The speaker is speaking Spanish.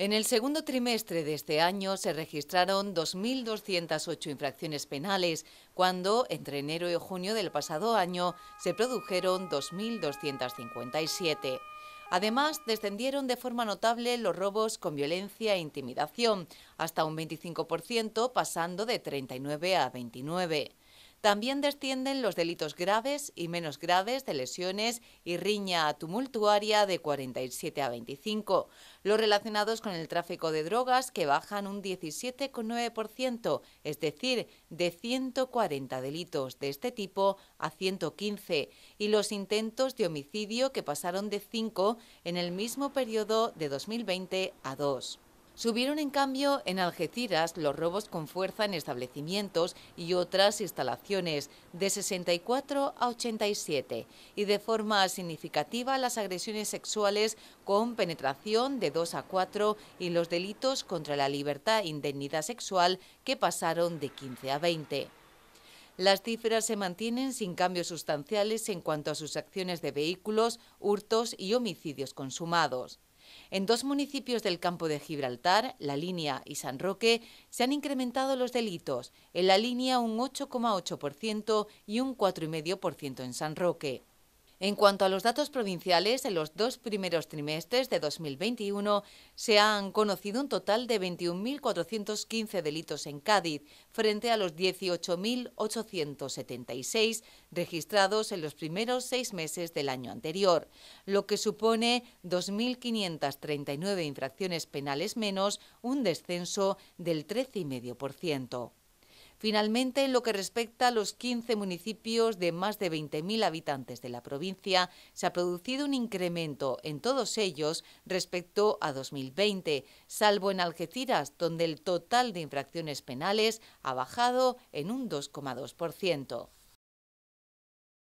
En el segundo trimestre de este año se registraron 2.208 infracciones penales, cuando entre enero y junio del pasado año se produjeron 2.257. Además, descendieron de forma notable los robos con violencia e intimidación, hasta un 25%, pasando de 39 a 29. También descienden los delitos graves y menos graves de lesiones y riña tumultuaria de 47 a 25, los relacionados con el tráfico de drogas que bajan un 17,9%, es decir, de 140 delitos de este tipo a 115, y los intentos de homicidio que pasaron de 5 en el mismo periodo de 2020 a 2. Subieron en cambio en Algeciras los robos con fuerza en establecimientos y otras instalaciones, de 64 a 87, y de forma significativa las agresiones sexuales con penetración de 2 a 4 y los delitos contra la libertad e indemnidad sexual que pasaron de 15 a 20. Las cifras se mantienen sin cambios sustanciales en cuanto a sus acciones de vehículos, hurtos y homicidios consumados. En dos municipios del campo de Gibraltar, La Línea y San Roque, se han incrementado los delitos, en La Línea un 8,8% y un 4,5% en San Roque. En cuanto a los datos provinciales, en los dos primeros trimestres de 2021 se han conocido un total de 21.415 delitos en Cádiz, frente a los 18.876 registrados en los primeros seis meses del año anterior, lo que supone 2.539 infracciones penales menos, un descenso del 13,5%. Finalmente, en lo que respecta a los 15 municipios de más de 20.000 habitantes de la provincia, se ha producido un incremento en todos ellos respecto a 2020, salvo en Algeciras, donde el total de infracciones penales ha bajado en un 2,2%.